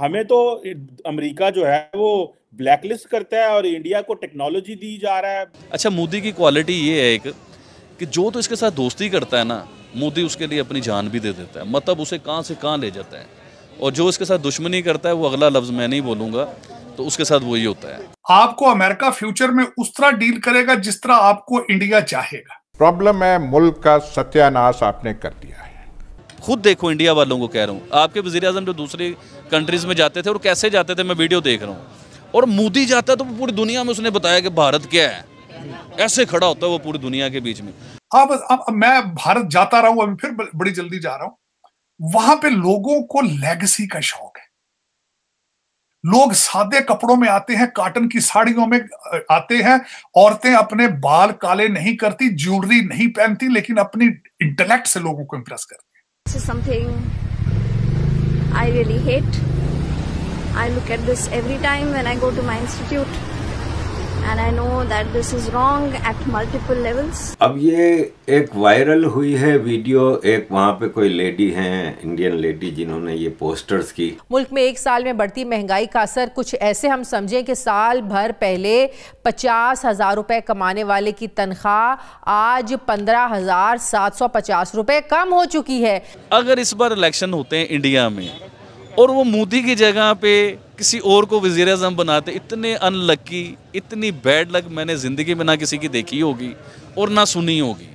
हमें तो अमेरिका जो है वो ब्लैकलिस्ट करता है और इंडिया को टेक्नोलॉजी दी जा रहा है अच्छा मोदी की क्वालिटी ये है एक कि जो तो इसके साथ दोस्ती करता है ना मोदी उसके लिए अपनी जान भी दे देता है मतलब उसे कहाँ से कहाँ ले जाता है और जो इसके साथ दुश्मनी करता है वो अगला लफ्ज मैं नहीं बोलूंगा तो उसके साथ वही होता है आपको अमेरिका फ्यूचर में उस तरह डील करेगा जिस तरह आपको इंडिया चाहेगा प्रॉब्लम है मुल्क का सत्यानाश आपने कर दिया है खुद देखो इंडिया वालों को कह रहा हूँ आपके वजी अजम जो दूसरी कंट्रीज़ में जाते थे और कैसे जाते थे मैं वीडियो देख रहा हूँ और मोदी जाता है तो पूरी दुनिया में उसने बताया कि भारत क्या है ऐसे खड़ा होता है वो पूरी दुनिया के बीच में हाँ, अब अब मैं भारत जाता रहा अभी फिर बड़ी जल्दी जा रहा हूँ वहां पे लोगों को लेगसी का शौक है लोग सादे कपड़ों में आते हैं काटन की साड़ियों में आते हैं औरतें अपने बाल काले नहीं करती ज्वेलरी नहीं पहनती लेकिन अपनी इंटेलेक्ट से लोगों को इंप्रेस करती This is something I really hate. I look at this every time when I go to my institute. And I know that this is wrong at multiple levels अब ये एक वायरल हुई है video एक वहाँ पे कोई लेडी हैं इंडियन लेडी जिन्होंने ये पोस्टर्स की मुल्क में एक साल में बढ़ती महंगाई का असर कुछ ऐसे हम समझें कि साल भर पहले पचास हजार रुपए कमाने वाले की तनख्वाह आज पंद्रह हजार सात सौ पचास रुपए कम हो चुकी है अगर इस बार इलेक्शन होते हैं इंडिया में और वो मोदी की जगह पे किसी और को वज़ी अजम बनाते इतने अनलक्की इतनी बैड लक मैंने ज़िंदगी में ना किसी की देखी होगी और ना सुनी होगी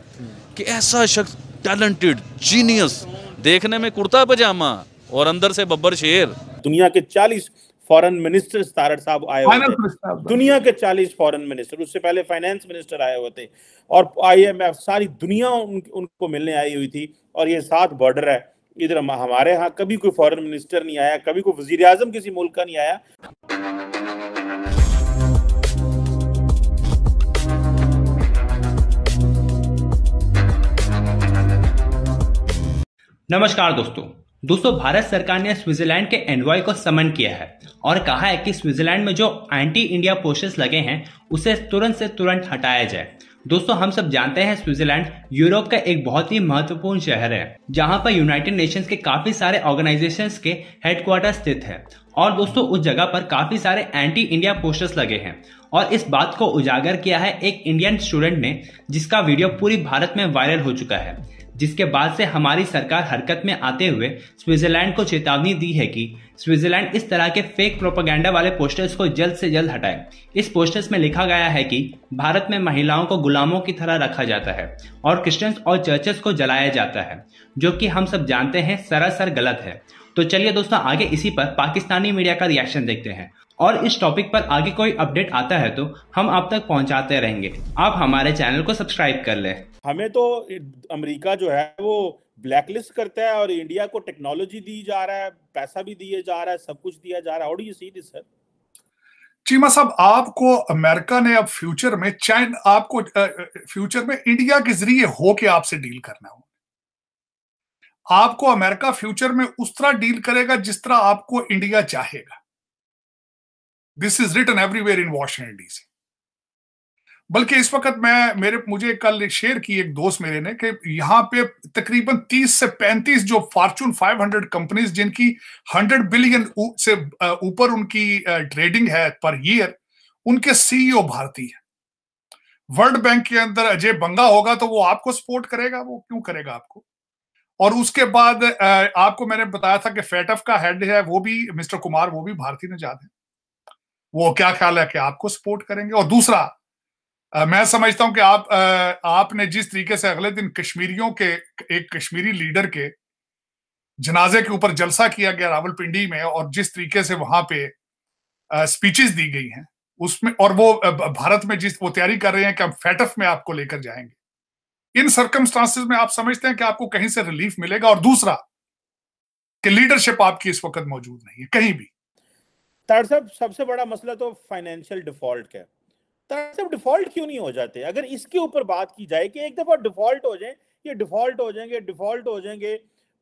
कि ऐसा शख्स टैलेंटेड जीनियस देखने में कुर्ता पजामा और अंदर से बब्बर शेर दुनिया के 40 फॉरेन मिनिस्टर तारड़ साहब आए हुए दुनिया के 40 फॉरेन मिनिस्टर उससे पहले फाइनेंस मिनिस्टर आए हुए थे और आईएमएफ सारी दुनिया उन, उनको मिलने आई हुई थी और ये सात बॉर्डर है इधर हमारे यहाँ कभी कोई फॉरेन मिनिस्टर नहीं आया कभी कोई वजीर आजम किसी मुल्क का नहीं आया नमस्कार दोस्तों दोस्तों भारत सरकार ने स्विट्जरलैंड के एनवॉय को समन किया है और कहा है कि स्विट्जरलैंड में जो एंटी इंडिया पोस्टर्स लगे हैं उसे तुरंत से तुरंत हटाया जाए दोस्तों हम सब जानते हैं स्विट्जरलैंड यूरोप का एक बहुत ही महत्वपूर्ण शहर है जहां पर यूनाइटेड नेशंस के काफी सारे ऑर्गेनाइजेशन के हेडक्वार्टर स्थित है और दोस्तों उस जगह पर काफी सारे एंटी इंडिया पोस्टर्स लगे हैं और इस बात को उजागर किया है एक इंडियन स्टूडेंट ने जिसका वीडियो पूरी भारत में वायरल हो चुका है जिसके बाद से हमारी सरकार हरकत में आते हुए स्विट्जरलैंड को चेतावनी दी है कि स्विट्जरलैंड इस तरह के फेक प्रोपागेंडा वाले पोस्टर्स को जल्द से जल्द हटाए इस पोस्टर्स में लिखा गया है कि भारत में महिलाओं को गुलामों की तरह रखा जाता है और क्रिश्चियंस और चर्चेस को जलाया जाता है जो कि हम सब जानते हैं सरासर गलत है तो चलिए दोस्तों आगे इसी पर पाकिस्तानी मीडिया का रिएक्शन देखते हैं और इस टॉपिक पर आगे कोई अपडेट आता है तो हम आप तक पहुंचाते रहेंगे आप हमारे चैनल को सब्सक्राइब कर लें हमें तो अमेरिका जो है वो ब्लैकलिस्ट करता है और इंडिया को टेक्नोलॉजी दी जा रहा है पैसा भी दिया जा रहा है सब कुछ दिया जा रहा है सी दिस सर चीमा साहब आपको अमेरिका ने अब फ्यूचर में चाइन आपको फ्यूचर में इंडिया के जरिए होके आपसे डील करना हो आपको अमेरिका फ्यूचर में उस तरह डील करेगा जिस तरह आपको इंडिया चाहेगा this is written everywhere in Washington DC बल्कि इस वक्त मैं मेरे मुझे कल शेयर की एक दोस्त मेरे ने कि यहाँ पे तकरीबन 30 से 35 जो फॉर्चून 500 कंपनीज जिनकी 100 बिलियन से ऊपर उनकी ट्रेडिंग है पर ईयर उनके सीईओ भारतीय है वर्ल्ड बैंक के अंदर अजय बंगा होगा तो वो आपको सपोर्ट करेगा वो क्यों करेगा आपको और उसके बाद आपको मैंने बताया था कि फेटफ का हेड है वो भी मिस्टर कुमार वो भी भारतीय ने जाते हैं वो क्या ख्याल है कि आपको सपोर्ट करेंगे और दूसरा आ, मैं समझता हूं कि आप आ, आपने जिस तरीके से अगले दिन कश्मीरियों के एक कश्मीरी लीडर के जनाजे के ऊपर जलसा किया गया रावलपिंडी में और जिस तरीके से वहां पे स्पीचेस दी गई हैं उसमें और वो भारत में जिस वो तैयारी कर रहे हैं कि हम फैटफ में आपको लेकर जाएंगे इन सर्कमस्टांसिस में आप समझते हैं कि आपको कहीं से रिलीफ मिलेगा और दूसरा कि लीडरशिप आपकी इस वक्त मौजूद नहीं है कहीं भी तार साहब सबसे बड़ा मसला तो फाइनेंशियल डिफॉल्ट का है तार साहब डिफॉल्ट क्यों नहीं हो जाते अगर इसके ऊपर बात की जाए कि एक दफ़ा डिफॉल्ट हो जाए ये डिफॉल्ट हो जाएंगे डिफॉल्ट हो जाएंगे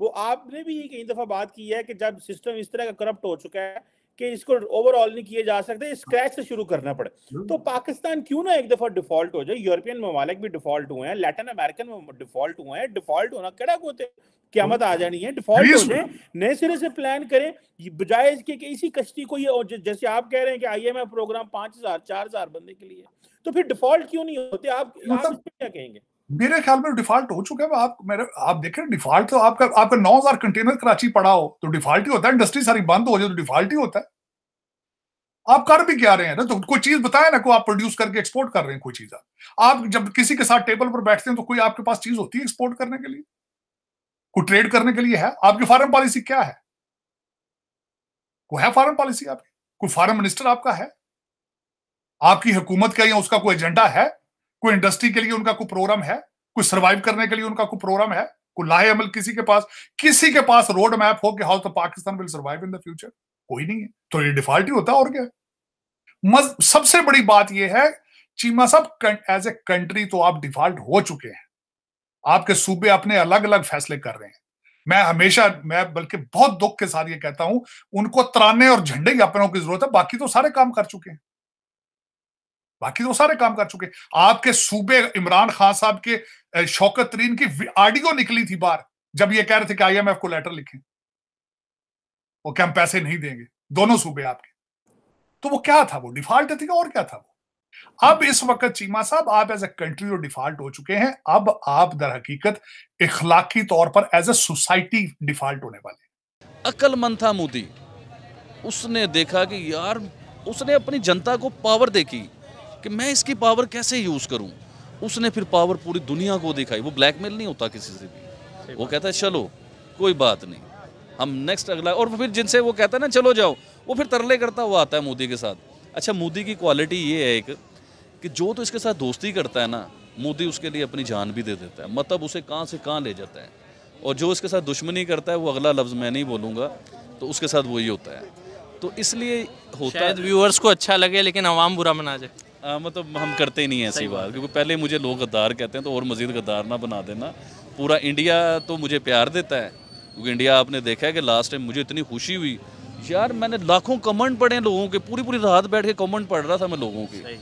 वो आपने भी कई दफ़ा बात की है कि जब सिस्टम इस तरह का करप्ट हो चुका है कि इसको ओवरऑल नहीं किए जा सकते स्क्रैच से शुरू करना पड़े हाँ। तो पाकिस्तान क्यों ना एक दफा डिफॉल्ट हो जाए यूरोपियन ममालिक भी डिफॉल्ट हुए हैं लैटिन अमेरिकन डिफॉल्ट हुए हैं डिफॉल्ट होना कड़ा होते क्या आ जानी है डिफॉल्ट हो जाए नए सिरे से प्लान करें बजाय इसके कि इसी कश्ती को ये जैसे आप कह रहे हैं कि आईएमएफ प्रोग्राम पांच हजार चार हजार बंदे के लिए तो फिर डिफॉल्ट क्यों नहीं होते आप, आप मतलब क्या कहेंगे मेरे ख्याल में डिफॉल्ट हो चुका है आप मेरे आप देख रहे डिफॉल्ट तो आपका आपका नौ हजार कंटेनर कराची पड़ा हो तो डिफॉल्ट ही होता है इंडस्ट्री सारी बंद हो जाए तो डिफॉल्ट ही होता है आप कर भी क्या रहे हैं ना तो कोई चीज बताए ना कोई आप प्रोड्यूस करके एक्सपोर्ट कर रहे हैं कोई चीज आप आप जब किसी के साथ टेबल पर बैठते हैं तो कोई आपके पास चीज होती है एक्सपोर्ट करने के लिए कोई ट्रेड करने के लिए है आपकी फॉरन पॉलिसी क्या है वो है फॉरन पॉलिसी आपकी कोई फॉरन मिनिस्टर आपका है आपकी हुकूमत का या उसका कोई एजेंडा है कोई इंडस्ट्री के लिए उनका कोई प्रोग्राम है कोई सर्वाइव करने के लिए उनका कोई प्रोग्राम है कोई लाहे अमल किसी के पास किसी के पास रोड मैप हो कि हाउ तो Pakistan will survive in the future कोई नहीं है तो ये डिफॉल्ट ही होता और क्या मज, सबसे बड़ी बात यह है चीमा साहब एज ए कंट्री तो आप डिफॉल्ट हो चुके हैं आपके सूबे अपने अलग अलग फैसले कर रहे हैं मैं हमेशा मैं बल्कि बहुत दुख के साथ ये कहता हूं उनको तराने और झंडे ज्ञापनों की जरूरत है बाकी तो सारे काम कर चुके हैं बाकी तो सारे काम कर चुके आपके सूबे इमरान खान साहब के शौकत तरीन की आडियो निकली थी बाहर जब ये कह रहे थे कि आईएमएफ को लेटर लिखे वो क्या हम पैसे नहीं देंगे दोनों सूबे आपके तो वो क्या था वो डिफॉल्ट थी और क्या था वो अब इस वक्त चीमा साहब आप एज ए कंट्री और डिफॉल्ट हो चुके हैं अब आप दर हकीकत इखलाकी तौर पर एज ए सोसाइटी डिफॉल्ट होने वाले अकलमंद था मोदी उसने देखा कि यार उसने अपनी जनता को पावर देखी कि मैं इसकी पावर कैसे यूज़ करूँ उसने फिर पावर पूरी दुनिया को दिखाई वो ब्लैकमेल नहीं होता किसी से भी वो कहता है चलो कोई बात नहीं हम नेक्स्ट अगला और फिर जिनसे वो कहता है ना चलो जाओ वो फिर तरले करता हुआ आता है मोदी के साथ अच्छा मोदी की क्वालिटी ये है एक कि जो तो इसके साथ दोस्ती करता है ना मोदी उसके लिए अपनी जान भी दे देता है मतलब उसे कहाँ से कहाँ ले जाता है और जो इसके साथ दुश्मनी करता है वो अगला लफ्ज़ मैं नहीं बोलूँगा तो उसके साथ वही होता है तो इसलिए होता है व्यूअर्स को अच्छा लगे लेकिन आवाम बुरा मना जाए आ, मतलब हम करते ही नहीं ऐसी बात क्योंकि पहले मुझे लोग गद्दार कहते हैं तो और मज़ीद गद्दार ना बना देना पूरा इंडिया तो मुझे प्यार देता है क्योंकि इंडिया आपने देखा है कि लास्ट टाइम मुझे इतनी खुशी हुई यार मैंने लाखों कमेंट पढ़े लोगों के पूरी पूरी रात बैठ के कमेंट पढ़ रहा था मैं लोगों के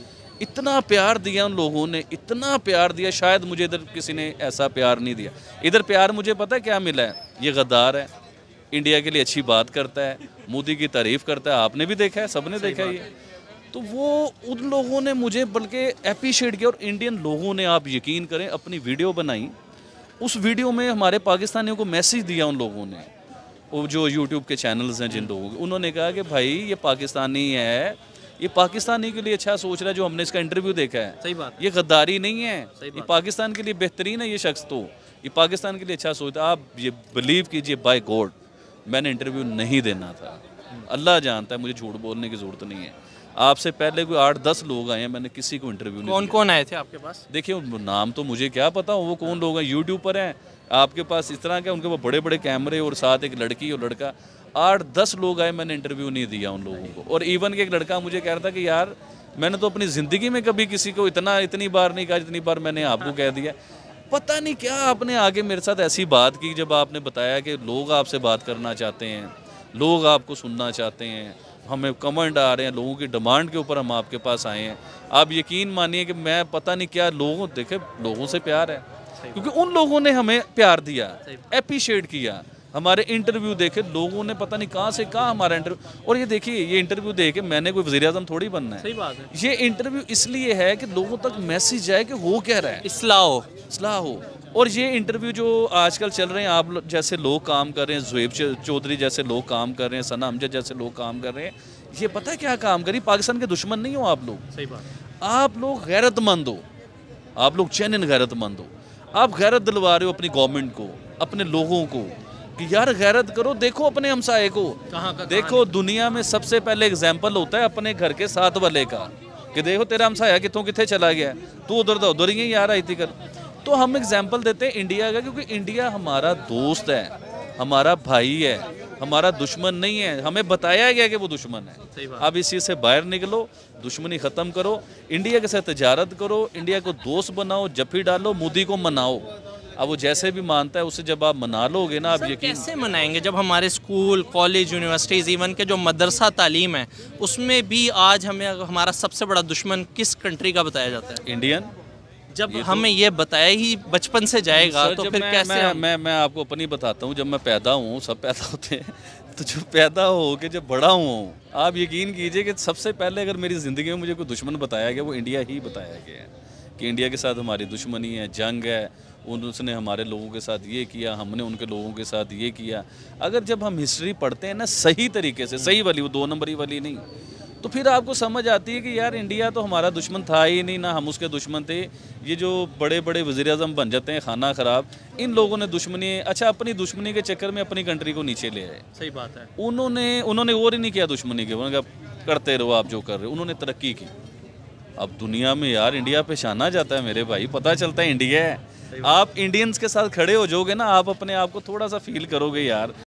इतना प्यार दिया उन लोगों ने इतना प्यार दिया शायद मुझे इधर किसी ने ऐसा प्यार नहीं दिया इधर प्यार मुझे पता है क्या मिला है ये गद्दार है इंडिया के लिए अच्छी बात करता है मोदी की तारीफ़ करता है आपने भी देखा है सबने देखा है ये तो वो उन लोगों ने मुझे बल्कि अप्रीशिएट किया और इंडियन लोगों ने आप यकीन करें अपनी वीडियो बनाई उस वीडियो में हमारे पाकिस्तानियों को मैसेज दिया उन लोगों ने वो जो यूट्यूब के चैनल्स हैं जिन लोगों के उन्होंने कहा कि भाई ये पाकिस्तानी है ये पाकिस्तानी के लिए अच्छा सोच रहा है जो हमने इसका इंटरव्यू देखा है सही बात ये गद्दारी नहीं है ये पाकिस्तान के लिए बेहतरीन है ये शख्स तो ये पाकिस्तान के लिए अच्छा सोचता आप ये बिलीव कीजिए बाय गॉड मैंने इंटरव्यू नहीं देना था अल्लाह जानता है मुझे झूठ बोलने की ज़रूरत नहीं है आपसे पहले कोई आठ दस लोग आए हैं मैंने किसी को इंटरव्यू नहीं कौन कौन आए थे आपके पास देखिए नाम तो मुझे क्या पता वो कौन लोग हैं यूट्यूब पर हैं आपके पास इस तरह के उनके पास बड़े बड़े कैमरे और साथ एक लड़की और लड़का आठ दस लोग आए मैंने इंटरव्यू नहीं दिया उन लोगों को और इवन के एक लड़का मुझे कह रहा था कि यार मैंने तो अपनी ज़िंदगी में कभी किसी को इतना इतनी बार नहीं कहा जितनी बार मैंने आपको हाँ। कह दिया पता नहीं क्या आपने आगे मेरे साथ ऐसी बात की जब आपने बताया कि लोग आपसे बात करना चाहते हैं लोग आपको सुनना चाहते हैं हमें कमेंट आ रहे हैं लोगों की डिमांड के ऊपर हम आपके पास आए हैं आप यकीन मानिए कि मैं पता नहीं क्या लोगों देखे लोगों से प्यार है क्योंकि उन लोगों ने हमें प्यार दिया अप्रिशिएट किया हमारे इंटरव्यू देखे लोगों ने पता नहीं कहाँ से कहाँ हमारा इंटरव्यू और ये देखिए ये इंटरव्यू देखे मैंने कोई वजी अजम थोड़ी बनना है सही बात है ये इंटरव्यू इसलिए है कि लोगों तक मैसेज जाए कि वो कह रहा है इसलाह हो इसलाह हो और ये इंटरव्यू जो आजकल चल रहे हैं आप जैसे लोग काम कर रहे हैं जुएब चौधरी जैसे लोग काम कर रहे हैं सना अमजद जैसे लोग काम कर रहे हैं ये पता है क्या काम करी पाकिस्तान के दुश्मन नहीं हो आप लोग सही बात आप लोग गैरतमंद हो आप लोग चैन इन गैरतमंद हो आप गैरत दिलवा रहे हो अपनी गवर्नमेंट को अपने लोगों को कि यार गैरत करो देखो अपने हमसाए को कहाँ का, देखो कहां दुनिया में सबसे पहले एग्जाम्पल होता है अपने घर के साथ वाले का कि देखो तेरा हमसाया कितों कितने चला गया तू उधर तो उधर ही यार आई थी कर तो हम एग्जाम्पल देते हैं इंडिया का क्योंकि इंडिया हमारा दोस्त है हमारा भाई है हमारा दुश्मन नहीं है हमें बताया गया कि वो दुश्मन है अब इस चीज़ से बाहर निकलो दुश्मनी ख़त्म करो इंडिया के साथ तजारत करो इंडिया को दोस्त बनाओ जफी डालो मोदी को मनाओ अब वो जैसे भी मानता है उसे जब आप मना लोगे ना आप यकीन कैसे मनाएंगे जब हमारे स्कूल कॉलेज यूनिवर्सिटीज़ इवन के जो मदरसा तालीम है उसमें भी आज हमें हमारा सबसे बड़ा दुश्मन किस कंट्री का बताया जाता है इंडियन जब तो- हमें ये बताया ही बचपन से जाएगा तो फिर मैं, कैसे मैं, हम... मैं मैं आपको अपनी बताता हूँ जब मैं पैदा हूँ सब पैदा होते हैं तो जब पैदा हो के जब बड़ा हूँ आप यकीन कीजिए कि सबसे पहले अगर मेरी ज़िंदगी में मुझे कोई दुश्मन बताया गया वो इंडिया ही बताया गया है कि इंडिया के साथ हमारी दुश्मनी है जंग है उन उसने हमारे लोगों के साथ ये किया हमने उनके लोगों के साथ ये किया अगर जब हम हिस्ट्री पढ़ते हैं ना सही तरीके से सही वाली वो दो नंबरी वाली नहीं तो फिर आपको समझ आती है कि यार इंडिया तो हमारा दुश्मन था ही नहीं ना हम उसके दुश्मन थे ये जो बड़े बड़े वज़ी अजम बन जाते हैं खाना ख़राब इन लोगों ने दुश्मनी अच्छा अपनी दुश्मनी के चक्कर में अपनी कंट्री को नीचे ले आए सही बात है उन्होंने उन्होंने और ही नहीं किया दुश्मनी के उन्होंने कहा करते रहो आप जो कर रहे हो उन्होंने तरक्की की अब दुनिया में यार इंडिया पेशाना जाता है मेरे भाई पता चलता है इंडिया है आप इंडियंस के साथ खड़े हो जाओगे ना आप अपने आप को थोड़ा सा फील करोगे यार